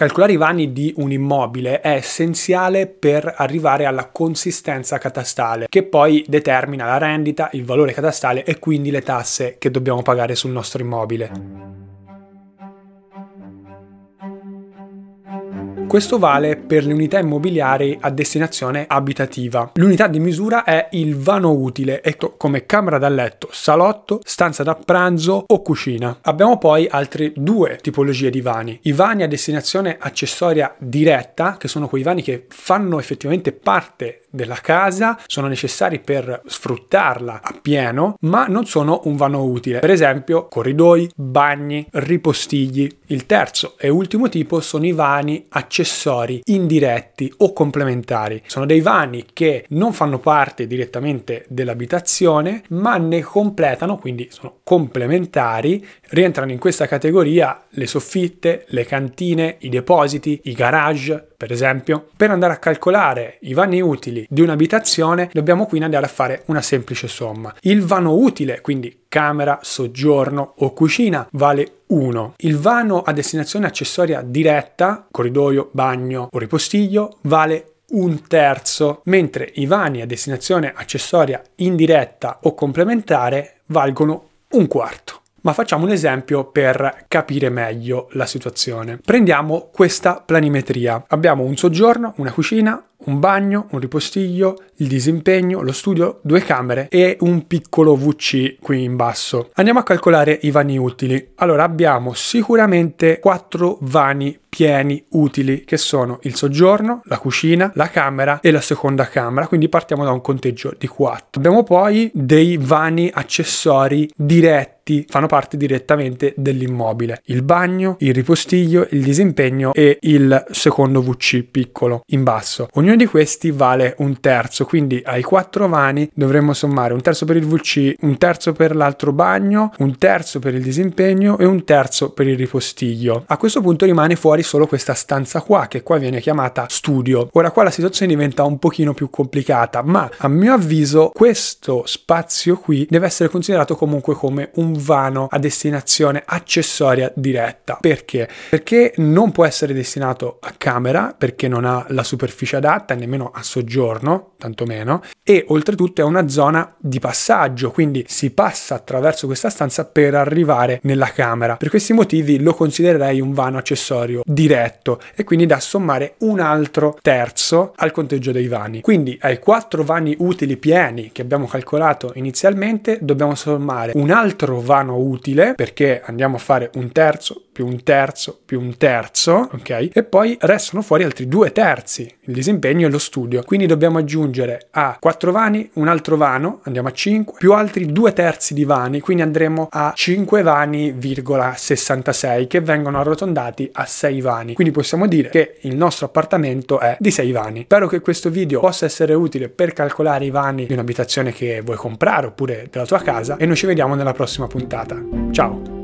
Calcolare i vani di un immobile è essenziale per arrivare alla consistenza catastale, che poi determina la rendita, il valore catastale e quindi le tasse che dobbiamo pagare sul nostro immobile. Questo vale per le unità immobiliari a destinazione abitativa. L'unità di misura è il vano utile, etto come camera da letto, salotto, stanza da pranzo o cucina. Abbiamo poi altre due tipologie di vani. I vani a destinazione accessoria diretta, che sono quei vani che fanno effettivamente parte della casa, sono necessari per sfruttarla a pieno, ma non sono un vano utile. Per esempio, corridoi, bagni, ripostigli. Il terzo e ultimo tipo sono i vani accessori accessori indiretti o complementari. Sono dei vani che non fanno parte direttamente dell'abitazione, ma ne completano, quindi sono complementari. Rientrano in questa categoria le soffitte, le cantine, i depositi, i garage, per esempio. Per andare a calcolare i vani utili di un'abitazione dobbiamo quindi andare a fare una semplice somma. Il vano utile, quindi camera, soggiorno o cucina vale 1. Il vano a destinazione accessoria diretta, corridoio, bagno o ripostiglio, vale un terzo, mentre i vani a destinazione accessoria indiretta o complementare valgono un quarto. Ma facciamo un esempio per capire meglio la situazione. Prendiamo questa planimetria. Abbiamo un soggiorno, una cucina, un bagno, un ripostiglio, il disimpegno, lo studio, due camere e un piccolo VC qui in basso. Andiamo a calcolare i vani utili. Allora abbiamo sicuramente quattro vani pieni utili che sono il soggiorno, la cucina, la camera e la seconda camera, quindi partiamo da un conteggio di quattro. Abbiamo poi dei vani accessori diretti fanno parte direttamente dell'immobile. Il bagno, il ripostiglio, il disimpegno e il secondo VC piccolo in basso. Ognuno Ognuno di questi vale un terzo, quindi ai quattro vani dovremmo sommare un terzo per il VC, un terzo per l'altro bagno, un terzo per il disimpegno e un terzo per il ripostiglio. A questo punto rimane fuori solo questa stanza qua, che qua viene chiamata studio. Ora qua la situazione diventa un pochino più complicata, ma a mio avviso questo spazio qui deve essere considerato comunque come un vano a destinazione accessoria diretta. Perché? Perché non può essere destinato a camera, perché non ha la superficie adatta, fatta nemmeno a soggiorno, tantomeno, e oltretutto è una zona di passaggio, quindi si passa attraverso questa stanza per arrivare nella camera. Per questi motivi lo considererei un vano accessorio diretto e quindi da sommare un altro terzo al conteggio dei vani. Quindi ai quattro vani utili pieni che abbiamo calcolato inizialmente dobbiamo sommare un altro vano utile perché andiamo a fare un terzo più un terzo più un terzo, ok? E poi restano fuori altri due terzi, il disimpegno e lo studio. Quindi dobbiamo aggiungere a quattro vani un altro vano, andiamo a 5, più altri due terzi di vani, quindi andremo a 5 66, che vengono arrotondati a 6 vani. Quindi possiamo dire che il nostro appartamento è di 6 vani. Spero che questo video possa essere utile per calcolare i vani di un'abitazione che vuoi comprare oppure della tua casa e noi ci vediamo nella prossima puntata. Ciao!